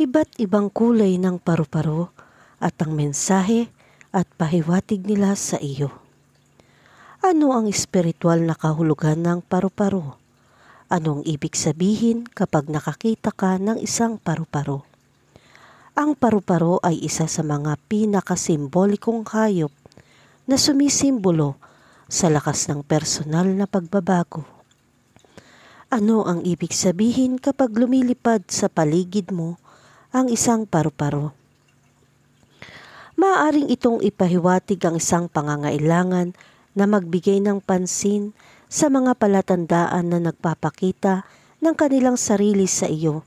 iba't ibang kulay ng paru-paro at ang mensahe at pahiwatig nila sa iyo. Ano ang espiritual na kahulugan ng paru-paro? Anong ibig sabihin kapag nakakita ka ng isang paru-paro? Ang paru-paro ay isa sa mga pinakasimbolikong hayop na sumisimbolo sa lakas ng personal na pagbabago. Ano ang ibig sabihin kapag lumilipad sa paligid mo ang isang paru-paro. Maaring itong ipahiwatig ang isang pangangailangan na magbigay ng pansin sa mga palatandaan na nagpapakita ng kanilang sarili sa iyo,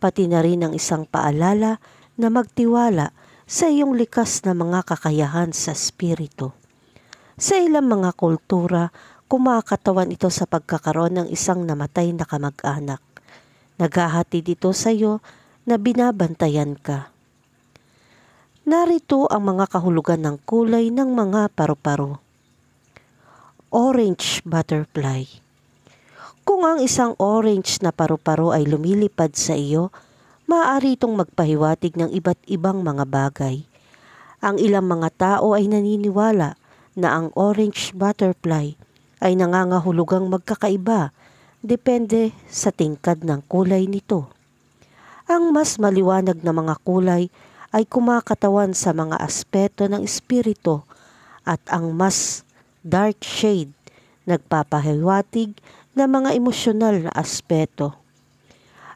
pati na rin ang isang paalala na magtiwala sa iyong likas na mga kakayahan sa spirito. Sa ilang mga kultura, kumakatawan ito sa pagkakaroon ng isang namatay na kamag-anak. Naghahati dito sa iyo na binabantayan ka. Narito ang mga kahulugan ng kulay ng mga paru-paro. Orange butterfly. Kung ang isang orange na paru-paro ay lumilipad sa iyo, maaari itong magpahiwatig ng iba't ibang mga bagay. Ang ilang mga tao ay naniniwala na ang orange butterfly ay nangangahulugang magkakaiba depende sa tingkad ng kulay nito ang mas maliwanag na mga kulay ay kumakatawan sa mga aspeto ng espiritu at ang mas dark shade nagpapahiwatig na mga emosyonal na aspeto.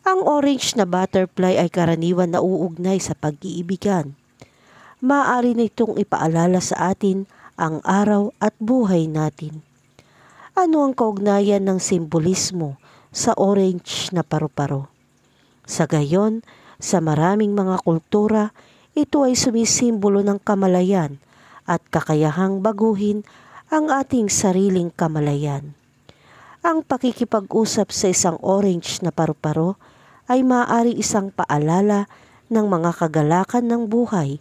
Ang orange na butterfly ay karaniwan na uugnay sa pag-iibigan. Maaari na itong ipaalala sa atin ang araw at buhay natin. Ano ang kaugnayan ng simbolismo sa orange na paru-paro? Sa gayon, sa maraming mga kultura, ito ay sumisimbolo ng kamalayan at kakayahang baguhin ang ating sariling kamalayan. Ang pakikipag-usap sa isang orange na paru-paro ay maaari isang paalala ng mga kagalakan ng buhay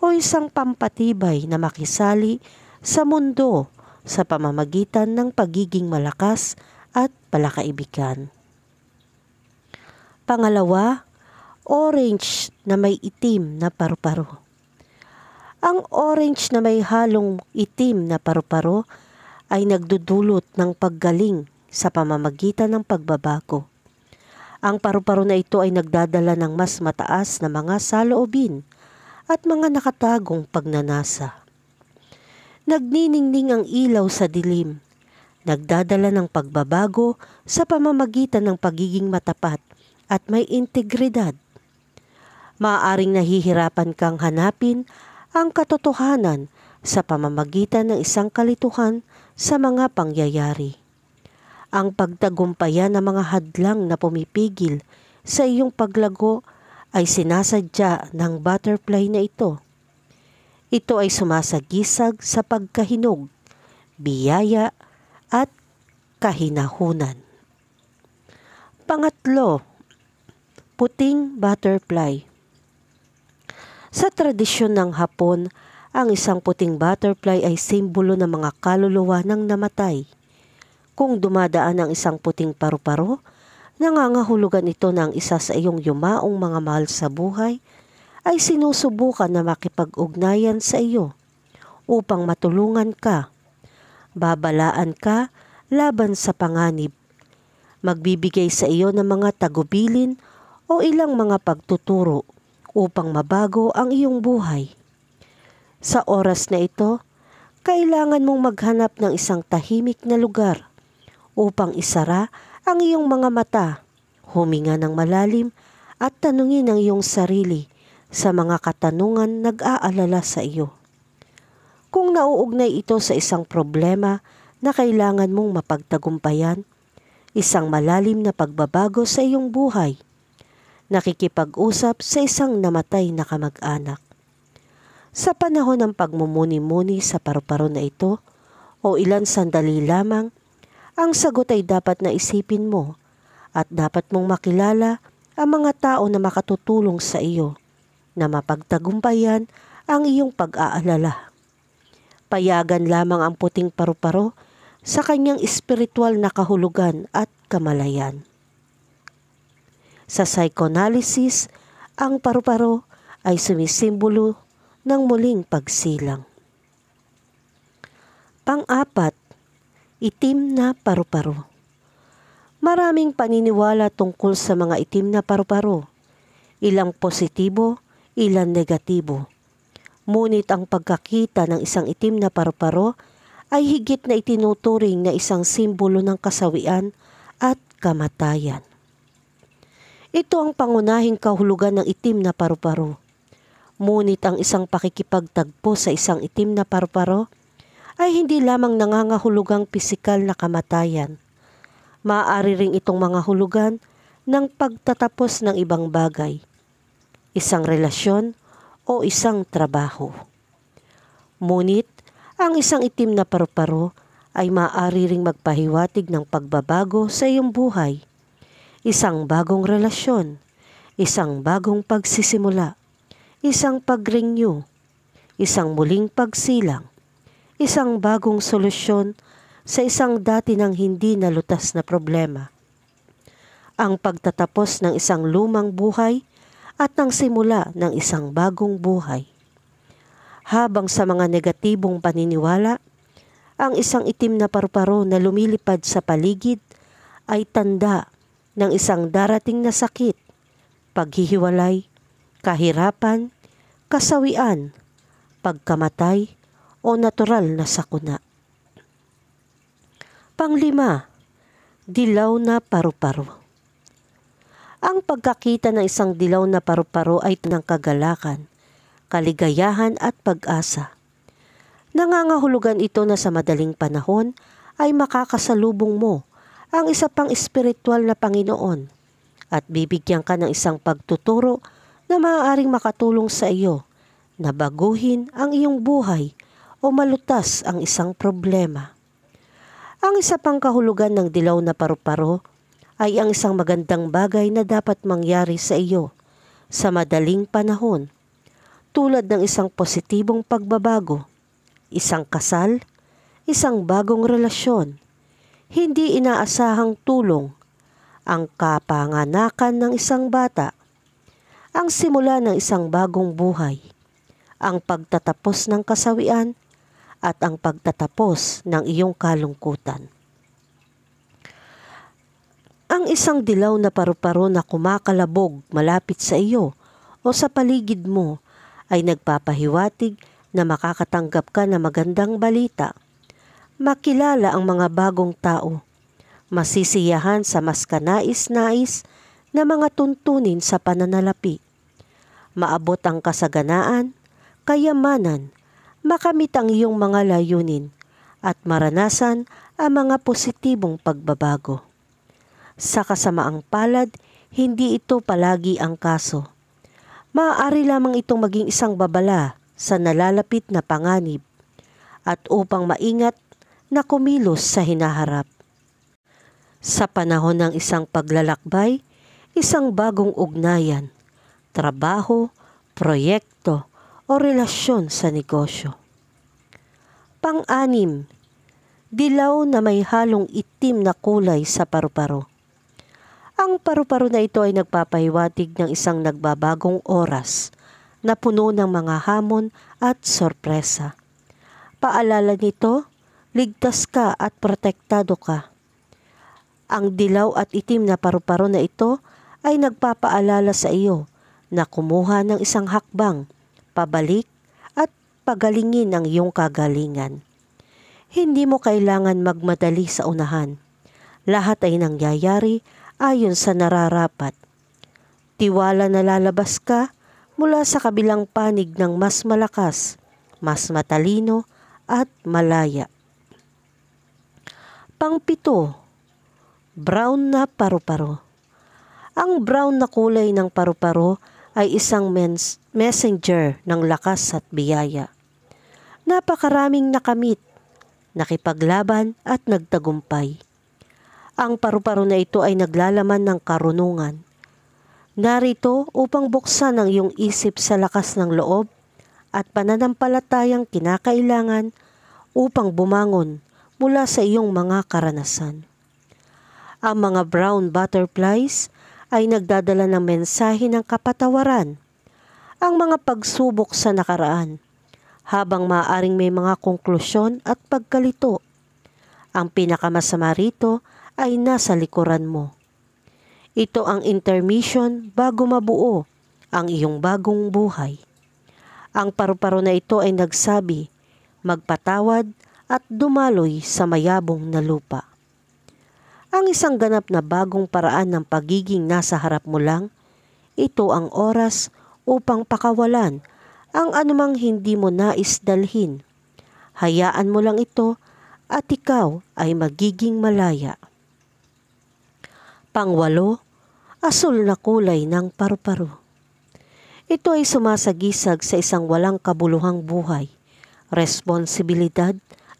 o isang pampatibay na makisali sa mundo sa pamamagitan ng pagiging malakas at palakaibigan. Pangalawa, orange na may itim na paru-paro. Ang orange na may halong itim na paru-paro ay nagdudulot ng paggaling sa pamamagitan ng pagbabago. Ang paru-paro na ito ay nagdadala ng mas mataas na mga saloobin at mga nakatagong pagnanasa. Nagniningning ang ilaw sa dilim, nagdadala ng pagbabago sa pamamagitan ng pagiging matapat at may integridad. Maaring nahihirapan kang hanapin ang katotohanan sa pamamagitan ng isang kalituhan sa mga pangyayari. Ang pagtagumpayan ng mga hadlang na pumipigil sa iyong paglago ay sinasadya ng butterfly na ito. Ito ay sumasagisag sa pagkahinog, biyaya at kahinahunan. Pangatlo, puting butterfly. Sa tradisyon ng Hapon, ang isang puting butterfly ay simbolo ng mga kaluluwa ng namatay. Kung dumadaan ang isang puting paru-paro, nangangahulugan ito na ang isa sa iyong yumaong mga mahal sa buhay ay sinusubukan na makipag-ugnayan sa iyo upang matulungan ka. Babalaan ka laban sa panganib. Magbibigay sa iyo ng mga tagubilin o ilang mga pagtuturo upang mabago ang iyong buhay. Sa oras na ito, kailangan mong maghanap ng isang tahimik na lugar upang isara ang iyong mga mata, huminga ng malalim at tanungin ang iyong sarili sa mga katanungan nag-aalala sa iyo. Kung nauugnay ito sa isang problema na kailangan mong mapagtagumpayan, isang malalim na pagbabago sa iyong buhay, nakikipag-usap sa isang namatay na kamag-anak. Sa panahon ng pagmumuni-muni sa paru-paro na ito o ilan sandali lamang, ang sagot ay dapat na isipin mo at dapat mong makilala ang mga tao na makatutulong sa iyo na mapagtagumpayan ang iyong pag-aalala. Payagan lamang ang puting paru-paro sa kanyang espiritual na kahulugan at kamalayan. Sa psychoanalysis, ang paru-paro ay sumisimbolo ng muling pagsilang. Pang-apat, itim na paru-paro. Maraming paniniwala tungkol sa mga itim na paru-paro. Ilang positibo, ilang negatibo. Ngunit ang pagkakita ng isang itim na paru-paro ay higit na itinuturing na isang simbolo ng kasawian at kamatayan. Ito ang pangunahing kahulugan ng itim na paru-paro. Ngunit ang isang pakikipagtagpo sa isang itim na paru-paro ay hindi lamang nangangahulugang pisikal na kamatayan. Maaari ring itong mga hulugan ng pagtatapos ng ibang bagay, isang relasyon o isang trabaho. Ngunit, ang isang itim na paru-paro ay maaari ring magpahiwatig ng pagbabago sa iyong buhay isang bagong relasyon, isang bagong pagsisimula, isang pag-renew, isang muling pagsilang, isang bagong solusyon sa isang dati ng hindi nalutas na problema. Ang pagtatapos ng isang lumang buhay at ng simula ng isang bagong buhay. Habang sa mga negatibong paniniwala, ang isang itim na parparo na lumilipad sa paligid ay tanda ng isang darating na sakit, paghihiwalay, kahirapan, kasawian, pagkamatay o natural na sakuna. Panglima, dilaw na paru-paro. Ang pagkakita ng isang dilaw na paru-paro ay ng kagalakan, kaligayahan at pag-asa. Nangangahulugan ito na sa madaling panahon ay makakasalubong mo ang isa pang espiritual na Panginoon at bibigyan ka ng isang pagtuturo na maaaring makatulong sa iyo na baguhin ang iyong buhay o malutas ang isang problema. Ang isa pang kahulugan ng dilaw na paru-paro ay ang isang magandang bagay na dapat mangyari sa iyo sa madaling panahon tulad ng isang positibong pagbabago, isang kasal, isang bagong relasyon, hindi inaasahang tulong, ang kapanganakan ng isang bata, ang simula ng isang bagong buhay, ang pagtatapos ng kasawian, at ang pagtatapos ng iyong kalungkutan. Ang isang dilaw na paru-paro na kumakalabog malapit sa iyo o sa paligid mo ay nagpapahiwatig na makakatanggap ka ng magandang balita makilala ang mga bagong tao, masisiyahan sa mas kanais-nais na mga tuntunin sa pananalapi. Maabot ang kasaganaan, kayamanan, makamit ang iyong mga layunin at maranasan ang mga positibong pagbabago. Sa kasamaang palad, hindi ito palagi ang kaso. Maaari lamang itong maging isang babala sa nalalapit na panganib. At upang maingat na kumilos sa hinaharap. Sa panahon ng isang paglalakbay, isang bagong ugnayan, trabaho, proyekto o relasyon sa negosyo. Pang-anim, dilaw na may halong itim na kulay sa paru-paro. Ang paru-paro na ito ay nagpapahiwatig ng isang nagbabagong oras na puno ng mga hamon at sorpresa. Paalala nito, ligtas ka at protektado ka. Ang dilaw at itim na paru-paro na ito ay nagpapaalala sa iyo na kumuha ng isang hakbang, pabalik at pagalingin ang iyong kagalingan. Hindi mo kailangan magmadali sa unahan. Lahat ay nangyayari ayon sa nararapat. Tiwala na lalabas ka mula sa kabilang panig ng mas malakas, mas matalino at malaya. Pangpito, brown na paru-paro. Ang brown na kulay ng paru-paro ay isang mens- messenger ng lakas at biyaya. Napakaraming nakamit, nakipaglaban at nagtagumpay. Ang paru-paro na ito ay naglalaman ng karunungan. Narito upang buksan ang iyong isip sa lakas ng loob at pananampalatayang kinakailangan upang bumangon mula sa iyong mga karanasan. Ang mga brown butterflies ay nagdadala ng mensahe ng kapatawaran, ang mga pagsubok sa nakaraan, habang maaaring may mga konklusyon at pagkalito. Ang pinakamasama rito ay nasa likuran mo. Ito ang intermission bago mabuo ang iyong bagong buhay. Ang paru-paro na ito ay nagsabi, magpatawad at dumaloy sa mayabong na lupa. Ang isang ganap na bagong paraan ng pagiging nasa harap mo lang, ito ang oras upang pakawalan ang anumang hindi mo nais dalhin. Hayaan mo lang ito at ikaw ay magiging malaya. Pangwalo, asul na kulay ng paru-paro. Ito ay sumasagisag sa isang walang kabuluhang buhay, responsibilidad,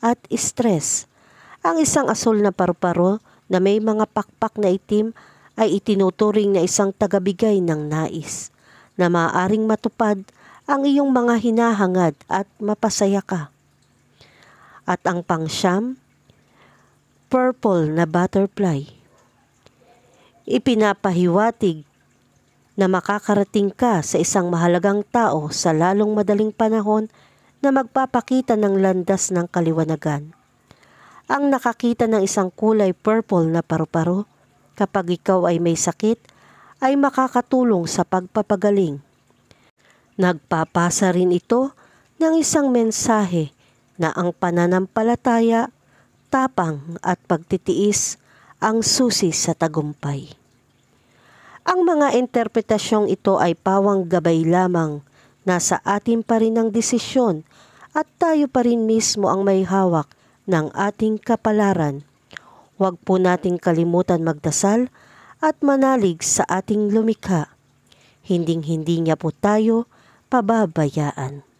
at stress. Ang isang asol na paru-paro na may mga pakpak na itim ay itinuturing na isang tagabigay ng nais na maaring matupad ang iyong mga hinahangad at mapasaya ka. At ang pangsyam, purple na butterfly. Ipinapahiwatig na makakarating ka sa isang mahalagang tao sa lalong madaling panahon na magpapakita ng landas ng kaliwanagan. Ang nakakita ng isang kulay purple na paru-paro kapag ikaw ay may sakit ay makakatulong sa pagpapagaling. Nagpapasa rin ito ng isang mensahe na ang pananampalataya, tapang at pagtitiis ang susi sa tagumpay. Ang mga interpretasyong ito ay pawang gabay lamang nasa atin pa rin ang desisyon at tayo pa rin mismo ang may hawak ng ating kapalaran. Huwag po nating kalimutan magdasal at manalig sa ating lumikha. Hinding-hindi niya po tayo pababayaan.